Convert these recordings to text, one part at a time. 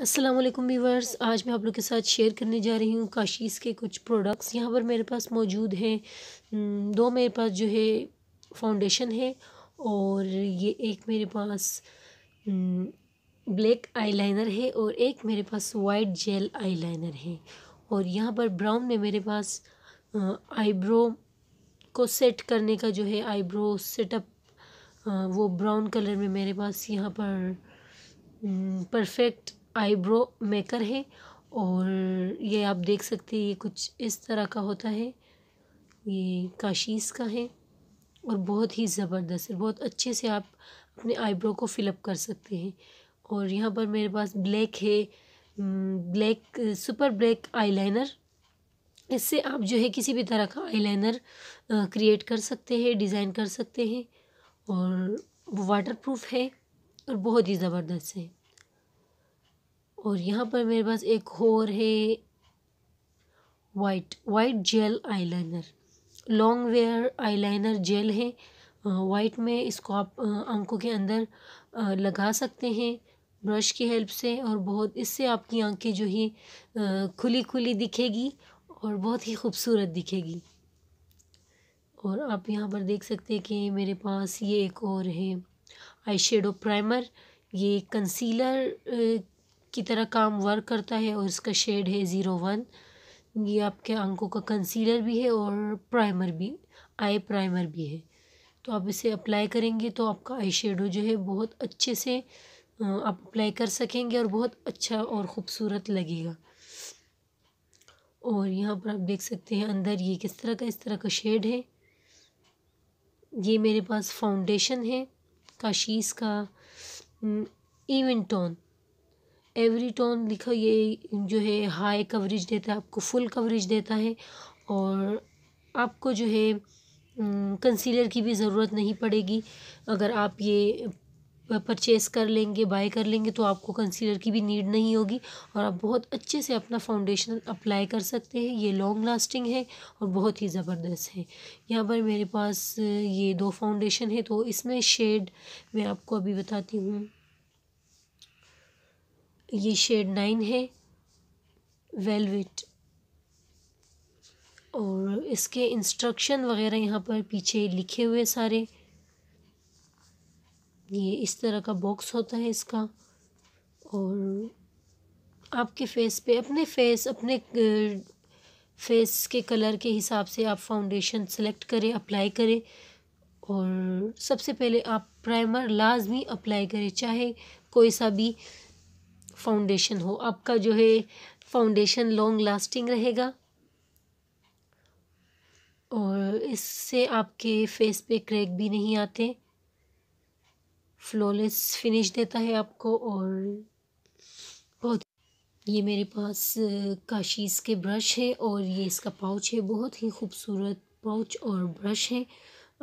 अस्सलाम वालेकुम आज मैं आप लोग के साथ शेयर करने जा रही हूँ काशीज़ के कुछ प्रोडक्ट्स यहाँ पर मेरे पास मौजूद हैं हम्म, दो मेरे पास जो है फाउंडेशन है और ये एक मेरे पास ब्लैक हम्म, आईलाइनर है और एक मेरे पास वाइट जेल आईलाइनर है और यहाँ पर ब्राउन में मेरे पास आईब्रो को सेट करने का जो है आईब्रो सेटअप वो ब्राउन कलर में मेरे पास यहाँ पर परफेक्ट हम्म, आईब्रो मेकर है और ये आप देख सकते हैं ये कुछ इस तरह का होता है ये काशीस का है और बहुत ही ज़बरदस्त है बहुत अच्छे से आप अपने आईब्रो को फिलअप कर सकते हैं और यहाँ पर मेरे पास ब्लैक है ब्लैक सुपर ब्लैक आईलाइनर इससे आप जो है किसी भी तरह का आईलाइनर क्रिएट कर सकते हैं डिज़ाइन कर सकते हैं और वो वाटर प्रूफ है और बहुत ही ज़बरदस्त है और यहाँ पर मेरे पास एक और है white white gel eyeliner long wear eyeliner gel है वाइट में इसको आप आंखों के अंदर लगा सकते हैं ब्रश की हेल्प से और बहुत इससे आपकी आंखें जो है खुली खुली दिखेगी और बहुत ही खूबसूरत दिखेगी और आप यहाँ पर देख सकते हैं कि मेरे पास ये एक और है आई शेडो प्राइमर ये कंसीलर की तरह काम वर्क करता है और इसका शेड है ज़ीरो वन ये आपके आंखों का कंसीलर भी है और प्राइमर भी आई प्राइमर भी है तो आप इसे अप्लाई करेंगे तो आपका आई शेडो जो है बहुत अच्छे से आप अप्लाई कर सकेंगे और बहुत अच्छा और ख़ूबसूरत लगेगा और यहाँ पर आप देख सकते हैं अंदर ये किस तरह का इस तरह का शेड है ये मेरे पास फाउंडेशन है काशीस का इवन टोन एवरी टोन लिखा ये जो है हाई कवरेज देता है आपको फुल कवरेज देता है और आपको जो है कंसीलर हम्म, की भी ज़रूरत नहीं पड़ेगी अगर आप ये परचेस कर लेंगे बाय कर लेंगे तो आपको कंसीलर की भी नीड नहीं होगी और आप बहुत अच्छे से अपना फाउंडेशन अप्लाई कर सकते हैं ये लॉन्ग लास्टिंग है और बहुत ही ज़बरदस्त है यहाँ पर मेरे पास ये दो फाउंडेशन है तो इसमें शेड मैं आपको अभी बताती हूँ ये शेड नाइन है वेलवेट और इसके इंस्ट्रक्शन वगैरह यहाँ पर पीछे लिखे हुए सारे ये इस तरह का बॉक्स होता है इसका और आपके फेस पे अपने फेस अपने फेस के कलर के हिसाब से आप फाउंडेशन सेलेक्ट करें अप्लाई करें और सबसे पहले आप प्राइमर लाजमी अप्लाई करें चाहे कोई सा भी फाउंडेशन हो आपका जो है फाउंडेशन लॉन्ग लास्टिंग रहेगा और इससे आपके फेस पे क्रैक भी नहीं आते फ्लॉलेस फिनिश देता है आपको और बहुत ये मेरे पास काशीज़ के ब्रश है और ये इसका पाउच है बहुत ही खूबसूरत पाउच और ब्रश है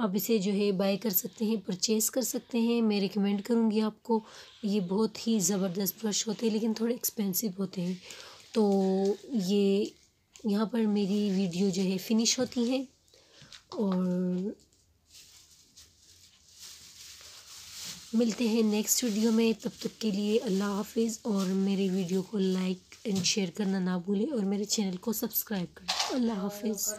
आप इसे जो है बाय कर सकते हैं परचेस कर सकते हैं मैं रिकमेंड करूँगी आपको ये बहुत ही ज़बरदस्त ब्रश होते हैं लेकिन थोड़े एक्सपेंसिव होते हैं तो ये यहाँ पर मेरी वीडियो जो है फिनिश होती है और मिलते हैं नेक्स्ट वीडियो में तब तक के लिए अल्लाह हाफिज़ और मेरे वीडियो को लाइक एंड शेयर करना ना भूलें और मेरे चैनल को सब्सक्राइब करें अल्लाह हाफिज़